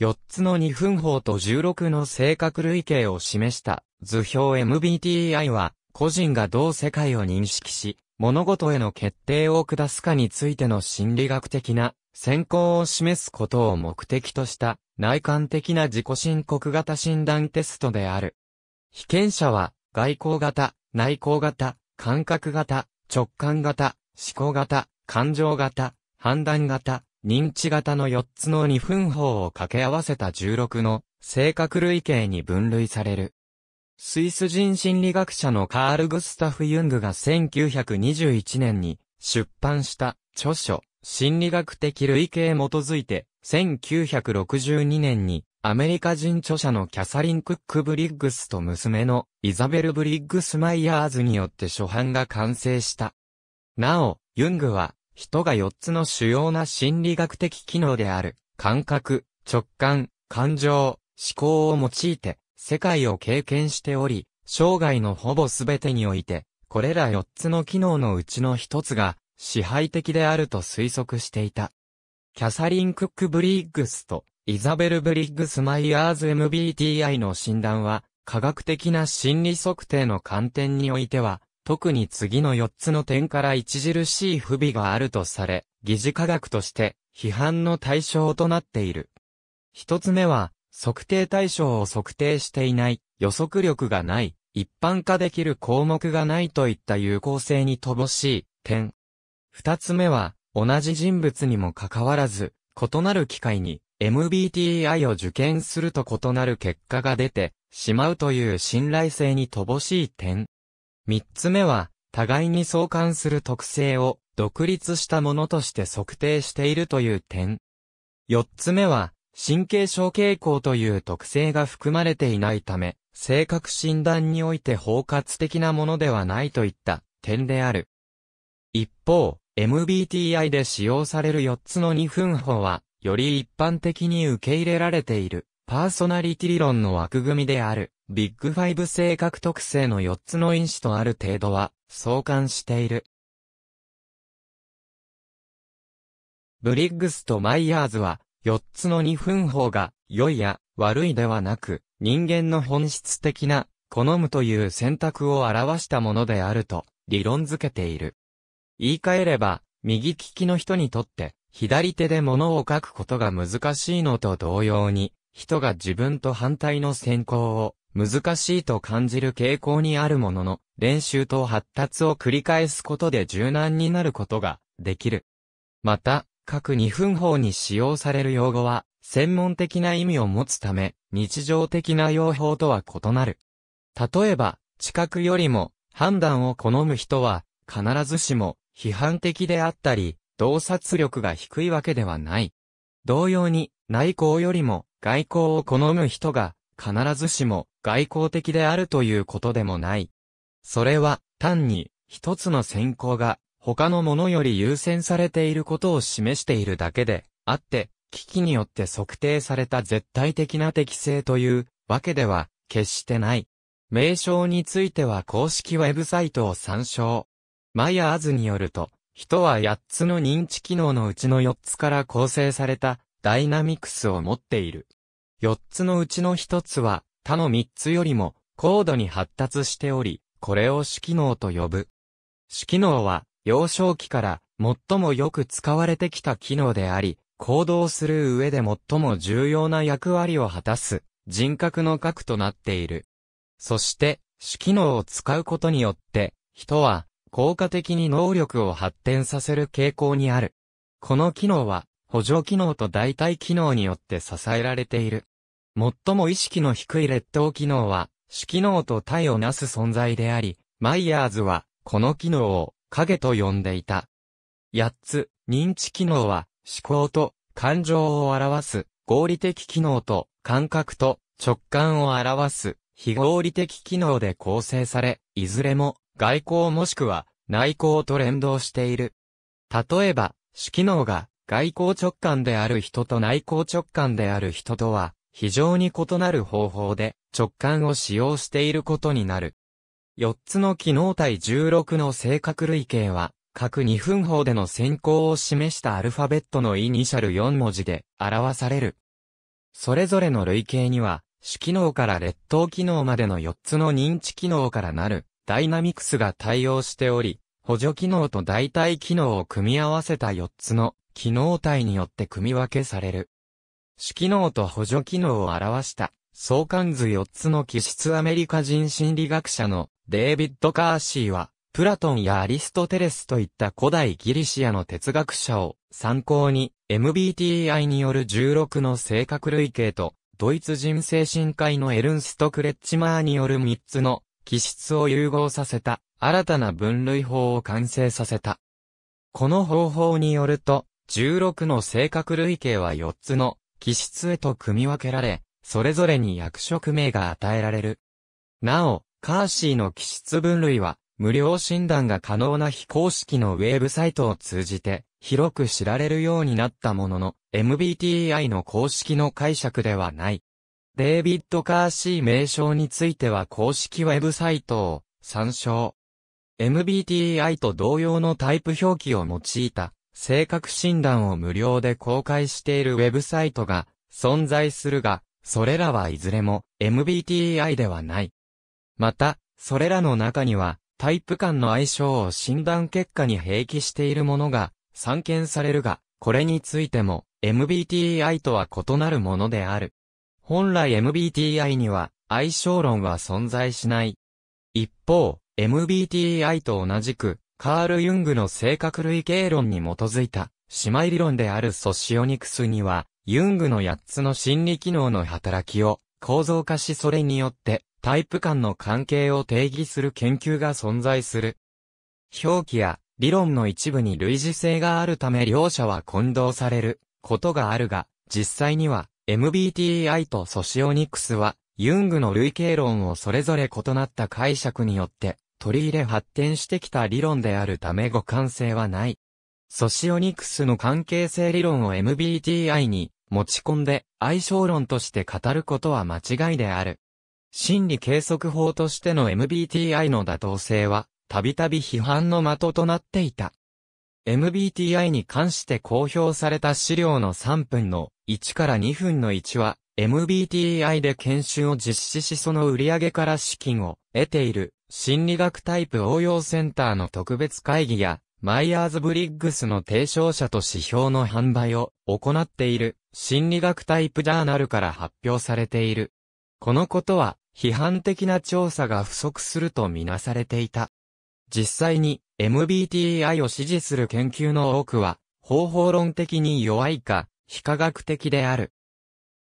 4つの2分法と16の性格類型を示した図表 MBTI は、個人がどう世界を認識し、物事への決定を下すかについての心理学的な先行を示すことを目的とした内観的な自己申告型診断テストである。被験者は外交型、内向型、感覚型、直感型、思考型、感情型、判断型、認知型の4つの2分法を掛け合わせた16の性格類型に分類される。スイス人心理学者のカール・グスタフ・ユングが1921年に出版した著書心理学的類型基づいて1962年にアメリカ人著者のキャサリン・クック・ブリッグスと娘のイザベル・ブリッグス・マイヤーズによって初版が完成した。なお、ユングは人が4つの主要な心理学的機能である、感覚、直感、感情、思考を用いて、世界を経験しており、生涯のほぼ全てにおいて、これら4つの機能のうちの1つが、支配的であると推測していた。キャサリン・クック・ブリッグスとイザベル・ブリッグス・マイヤーズ MBTI の診断は、科学的な心理測定の観点においては、特に次の4つの点から著しい不備があるとされ、疑似科学として批判の対象となっている。一つ目は、測定対象を測定していない、予測力がない、一般化できる項目がないといった有効性に乏しい点。二つ目は、同じ人物にもかかわらず、異なる機会に MBTI を受験すると異なる結果が出てしまうという信頼性に乏しい点。三つ目は、互いに相関する特性を独立したものとして測定しているという点。四つ目は、神経症傾向という特性が含まれていないため、性格診断において包括的なものではないといった点である。一方、MBTI で使用される4つの2分法は、より一般的に受け入れられている、パーソナリティ理論の枠組みである。ビッグファイブ性格特性の4つの因子とある程度は相関している。ブリッグスとマイヤーズは、4つの2分法が良いや悪いではなく、人間の本質的な好むという選択を表したものであると理論づけている。言い換えれば、右利きの人にとって、左手で物を書くことが難しいのと同様に、人が自分と反対の選考を難しいと感じる傾向にあるものの、練習と発達を繰り返すことで柔軟になることができる。また、各2分法に使用される用語は、専門的な意味を持つため、日常的な用法とは異なる。例えば、知覚よりも判断を好む人は、必ずしも批判的であったり、洞察力が低いわけではない。同様に、内向よりも外向を好む人が、必ずしも外交的であるということでもない。それは、単に、一つの選考が、他のものより優先されていることを示しているだけで、あって、危機によって測定された絶対的な適性というわけでは決してない。名称については公式ウェブサイトを参照。マヤーズによると、人は8つの認知機能のうちの4つから構成されたダイナミクスを持っている。4つのうちの1つは他の3つよりも高度に発達しており、これを指機能と呼ぶ。指機能は幼少期から最もよく使われてきた機能であり、行動する上で最も重要な役割を果たす人格の核となっている。そして、指機能を使うことによって、人は効果的に能力を発展させる傾向にある。この機能は補助機能と代替機能によって支えられている。最も意識の低い劣等機能は、主機能と体をなす存在であり、マイヤーズは、この機能を、影と呼んでいた。八つ、認知機能は、思考と感情を表す、合理的機能と感覚と直感を表す、非合理的機能で構成され、いずれも外交もしくは内向と連動している。例えば、主機能が外交直感である人と内向直感である人とは、非常に異なる方法で直感を使用していることになる。4つの機能体16の正確類型は、各2分法での先行を示したアルファベットのイニシャル4文字で表される。それぞれの類型には、主機能から列島機能までの4つの認知機能からなるダイナミクスが対応しており、補助機能と代替機能を組み合わせた4つの機能体によって組み分けされる。主機能と補助機能を表した、相関図4つの気質アメリカ人心理学者のデイビッド・カーシーは、プラトンやアリストテレスといった古代ギリシアの哲学者を参考に、MBTI による16の性格類型と、ドイツ人精神科医のエルンスト・クレッチマーによる3つの気質を融合させた新たな分類法を完成させた。この方法によると、16の性格類型は4つの気質へと組み分けられ、それぞれに役職名が与えられる。なお、カーシーの気質分類は、無料診断が可能な非公式のウェブサイトを通じて、広く知られるようになったものの、MBTI の公式の解釈ではない。デイビッド・カーシー名称については公式ウェブサイトを参照。MBTI と同様のタイプ表記を用いた性格診断を無料で公開しているウェブサイトが存在するが、それらはいずれも MBTI ではない。また、それらの中には、タイプ間の相性を診断結果に併記しているものが散見されるが、これについても MBTI とは異なるものである。本来 MBTI には相性論は存在しない。一方、MBTI と同じくカール・ユングの性格類型論に基づいた、姉妹理論であるソシオニクスには、ユングの8つの心理機能の働きを構造化しそれによってタイプ間の関係を定義する研究が存在する。表記や理論の一部に類似性があるため両者は混同されることがあるが、実際には MBTI とソシオニクスはユングの類型論をそれぞれ異なった解釈によって取り入れ発展してきた理論であるため互換性はない。ソシオニクスの関係性理論を MBTI に持ち込んで相性論として語ることは間違いである。心理計測法としての MBTI の妥当性は、たびたび批判の的となっていた。MBTI に関して公表された資料の3分の1から2分の1は、MBTI で研修を実施しその売上から資金を得ている心理学タイプ応用センターの特別会議や、マイヤーズ・ブリッグスの提唱者と指標の販売を行っている心理学タイプジャーナルから発表されている。このことは批判的な調査が不足するとみなされていた。実際に MBTI を支持する研究の多くは方法論的に弱いか非科学的である。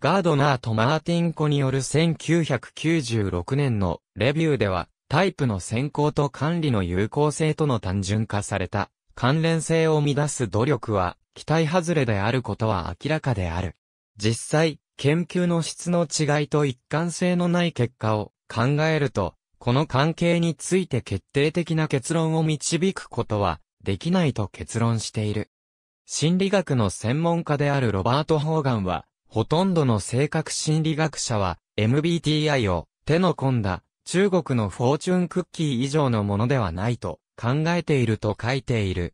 ガードナーとマーティンコによる1996年のレビューではタイプの選考と管理の有効性との単純化された関連性を乱す努力は期待外れであることは明らかである。実際、研究の質の違いと一貫性のない結果を考えると、この関係について決定的な結論を導くことはできないと結論している。心理学の専門家であるロバート・ホーガンは、ほとんどの性格心理学者は MBTI を手の込んだ中国のフォーチュンクッキー以上のものではないと考えていると書いている。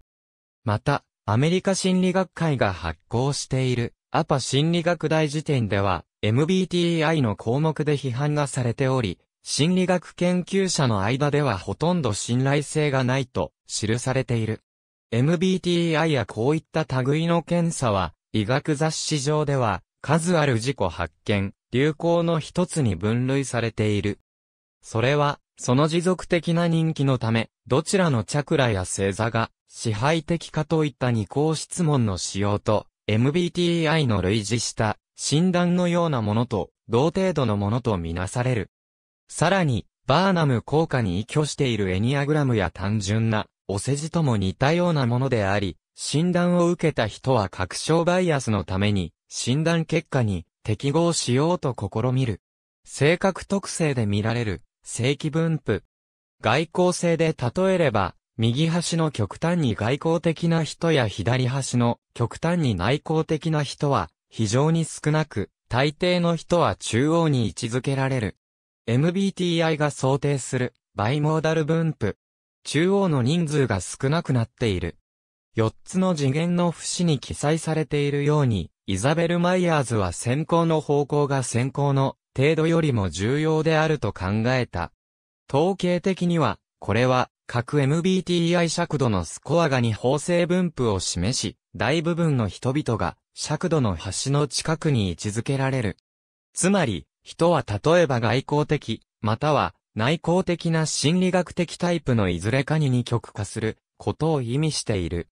また、アメリカ心理学会が発行しているアパ心理学大辞典では MBTI の項目で批判がされており、心理学研究者の間ではほとんど信頼性がないと記されている。MBTI やこういった類の検査は、医学雑誌上では数ある自己発見、流行の一つに分類されている。それは、その持続的な人気のため、どちらのチャクラや星座が支配的かといった二項質問の仕様と、MBTI の類似した診断のようなものと同程度のものとみなされる。さらに、バーナム効果に依拠しているエニアグラムや単純なお世辞とも似たようなものであり、診断を受けた人は確証バイアスのために、診断結果に適合しようと試みる。性格特性で見られる正規分布。外交性で例えれば、右端の極端に外交的な人や左端の極端に内向的な人は非常に少なく、大抵の人は中央に位置づけられる。MBTI が想定するバイモーダル分布。中央の人数が少なくなっている。4つの次元の節に記載されているように、イザベル・マイヤーズは先行の方向が先行の程度よりも重要であると考えた。統計的には、これは、各 MBTI 尺度のスコアがに法性分布を示し、大部分の人々が尺度の端の近くに位置づけられる。つまり、人は例えば外交的、または内向的な心理学的タイプのいずれかに二極化することを意味している。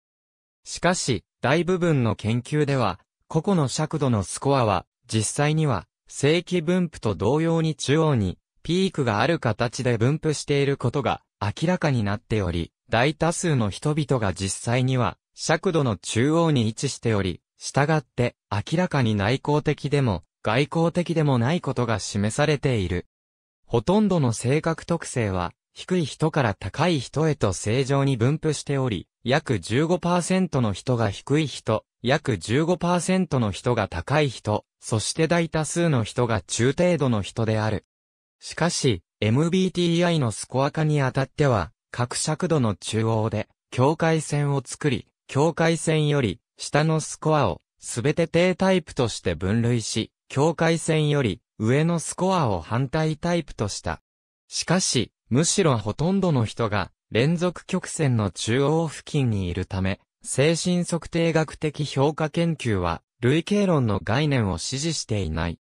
しかし、大部分の研究では、個々の尺度のスコアは、実際には正規分布と同様に中央にピークがある形で分布していることが明らかになっており、大多数の人々が実際には尺度の中央に位置しており、従って明らかに内向的でも外向的でもないことが示されている。ほとんどの性格特性は、低い人から高い人へと正常に分布しており、約15%の人が低い人、約15%の人が高い人、そして大多数の人が中程度の人である。しかし、MBTI のスコア化にあたっては、各尺度の中央で、境界線を作り、境界線より下のスコアをすべて低タイプとして分類し、境界線より上のスコアを反対タイプとした。しかし、むしろほとんどの人が連続曲線の中央付近にいるため、精神測定学的評価研究は、類型論の概念を支持していない。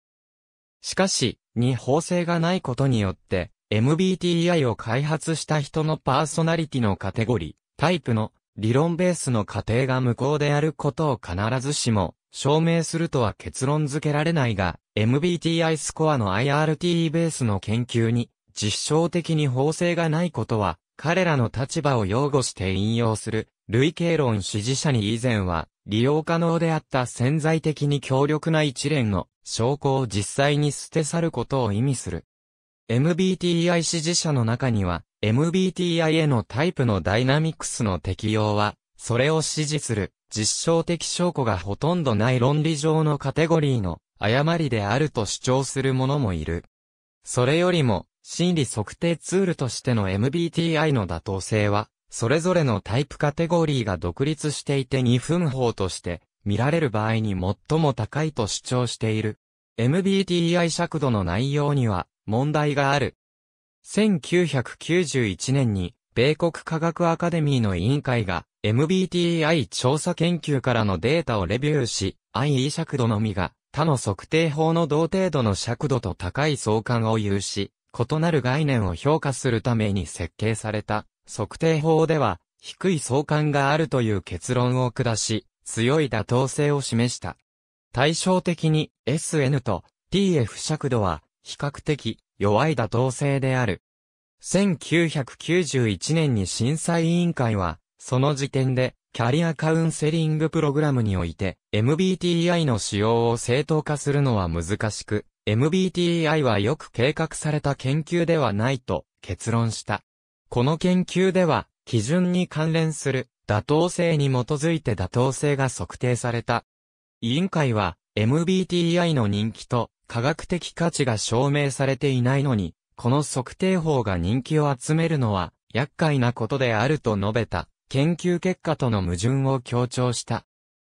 しかし、に法制がないことによって、MBTI を開発した人のパーソナリティのカテゴリー、タイプの理論ベースの過程が無効であることを必ずしも証明するとは結論付けられないが、MBTI スコアの IRT ベースの研究に実証的に法制がないことは、彼らの立場を擁護して引用する類型論支持者に以前は、利用可能であった潜在的に強力な一連の証拠を実際に捨て去ることを意味する。MBTI 支持者の中には、MBTI へのタイプのダイナミクスの適用は、それを支持する実証的証拠がほとんどない論理上のカテゴリーの誤りであると主張する者もいる。それよりも、心理測定ツールとしての MBTI の妥当性は、それぞれのタイプカテゴリーが独立していて二分法として見られる場合に最も高いと主張している。MBTI 尺度の内容には問題がある。1991年に米国科学アカデミーの委員会が MBTI 調査研究からのデータをレビューし、IE 尺度のみが他の測定法の同程度の尺度と高い相関を有し、異なる概念を評価するために設計された測定法では、低い相関があるという結論を下し、強い妥当性を示した。対照的に SN と TF 尺度は比較的弱い妥当性である。1991年に審査委員会は、その時点でキャリアカウンセリングプログラムにおいて MBTI の使用を正当化するのは難しく、MBTI はよく計画された研究ではないと結論した。この研究では、基準に関連する妥当性に基づいて妥当性が測定された。委員会は、MBTI の人気と科学的価値が証明されていないのに、この測定法が人気を集めるのは厄介なことであると述べた研究結果との矛盾を強調した。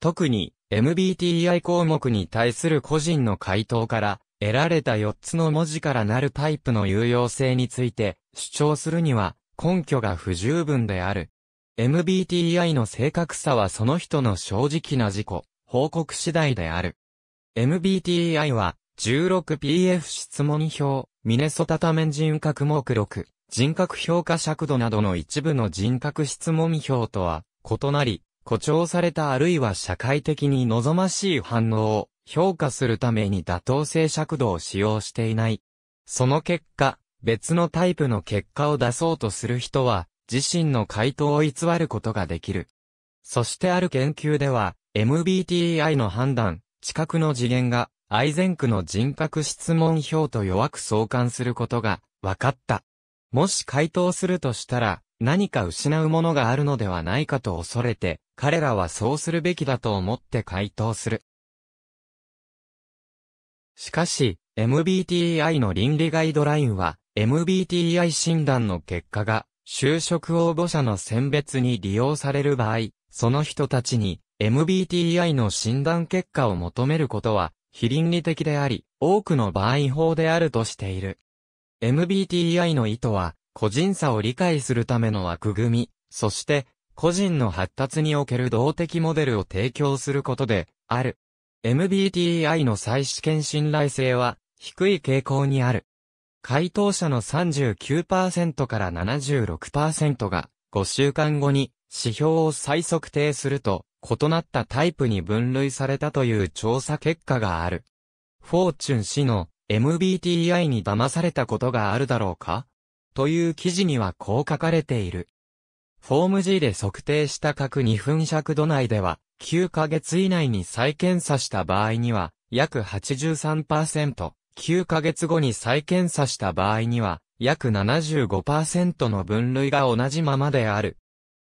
特に MBTI 項目に対する個人の回答から得られた4つの文字からなるタイプの有用性について主張するには根拠が不十分である。MBTI の正確さはその人の正直な自己、報告次第である。MBTI は、16PF 質問表、ミネソタタメン人格目録、人格評価尺度などの一部の人格質問表とは異なり、誇張されたあるいは社会的に望ましい反応を評価するために妥当性尺度を使用していない。その結果、別のタイプの結果を出そうとする人は、自身の回答を偽ることができる。そしてある研究では、MBTI の判断、知覚の次元が、アイゼンクの人格質問票と弱く相関することが、分かった。もし回答するとしたら、何か失うものがあるのではないかと恐れて、彼らはそうするべきだと思って回答する。しかし、MBTI の倫理ガイドラインは、MBTI 診断の結果が、就職応募者の選別に利用される場合、その人たちに MBTI の診断結果を求めることは非倫理的であり、多くの場合法であるとしている。MBTI の意図は、個人差を理解するための枠組み、そして、個人の発達における動的モデルを提供することで、ある。MBTI の再試験信頼性は、低い傾向にある。回答者の39%から76%が5週間後に指標を再測定すると異なったタイプに分類されたという調査結果がある。フォーチュン氏の MBTI に騙されたことがあるだろうかという記事にはこう書かれている。フォーム G で測定した各2分尺度内では、9ヶ月以内に再検査した場合には、約83%、9ヶ月後に再検査した場合には、約75%の分類が同じままである。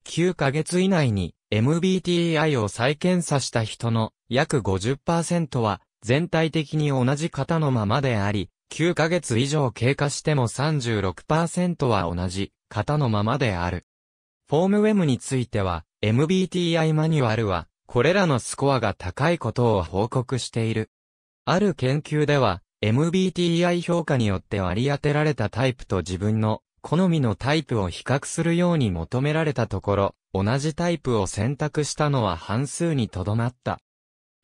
9ヶ月以内に MBTI を再検査した人の約50%は全体的に同じ型のままであり、9ヶ月以上経過しても36%は同じ型のままである。フォームウェムについては、MBTI マニュアルは、これらのスコアが高いことを報告している。ある研究では、MBTI 評価によって割り当てられたタイプと自分の好みのタイプを比較するように求められたところ、同じタイプを選択したのは半数にとどまった。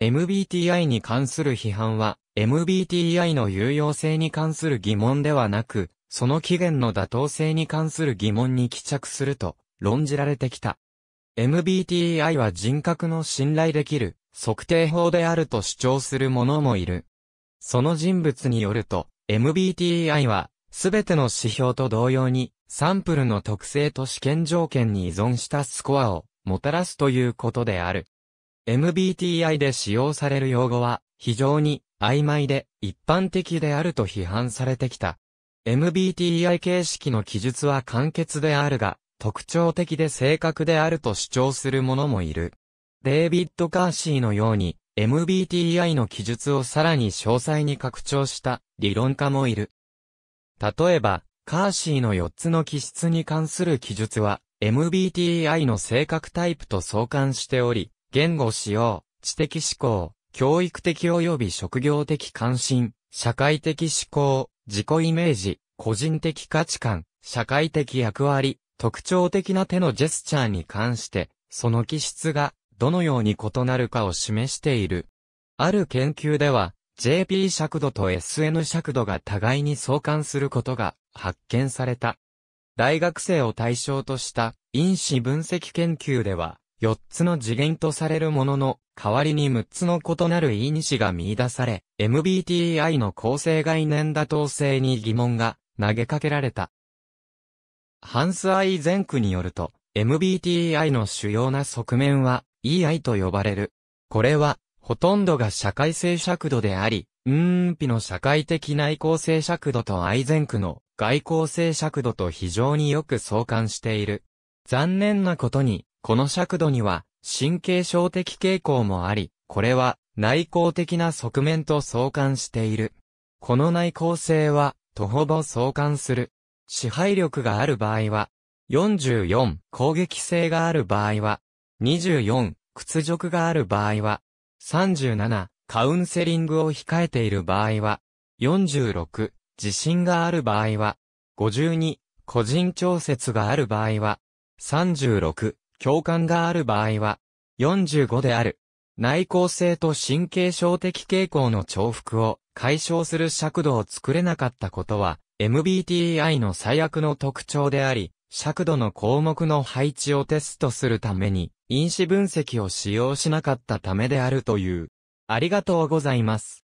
MBTI に関する批判は、MBTI の有用性に関する疑問ではなく、その起源の妥当性に関する疑問に帰着すると論じられてきた。MBTI は人格の信頼できる測定法であると主張する者もいる。その人物によると、MBTI は、すべての指標と同様に、サンプルの特性と試験条件に依存したスコアをもたらすということである。MBTI で使用される用語は、非常に曖昧で一般的であると批判されてきた。MBTI 形式の記述は簡潔であるが、特徴的で正確であると主張する者もいる。デイビッド・カーシーのように、MBTI の記述をさらに詳細に拡張した理論家もいる。例えば、カーシーの4つの気質に関する記述は、MBTI の性格タイプと相関しており、言語使用、知的思考、教育的及び職業的関心、社会的思考、自己イメージ、個人的価値観、社会的役割、特徴的な手のジェスチャーに関して、その気質がどのように異なるかを示している。ある研究では、JP 尺度と SN 尺度が互いに相関することが発見された。大学生を対象とした因子分析研究では、4つの次元とされるものの代わりに6つの異なる因子が見出され、MBTI の構成概念妥当性に疑問が投げかけられた。ハンス・アイ・ゼンクによると、MBTI の主要な側面は、EI と呼ばれる。これは、ほとんどが社会性尺度であり、うーんぴの社会的内向性尺度とアイゼンクの外向性尺度と非常によく相関している。残念なことに、この尺度には神経症的傾向もあり、これは内向的な側面と相関している。この内向性は、とほぼ相関する。支配力がある場合は、44、攻撃性がある場合は、24、屈辱がある場合は、37、カウンセリングを控えている場合は、46、自信がある場合は、52、個人調節がある場合は、36、共感がある場合は、45である。内向性と神経症的傾向の重複を解消する尺度を作れなかったことは、MBTI の最悪の特徴であり、尺度の項目の配置をテストするために、因子分析を使用しなかったためであるという。ありがとうございます。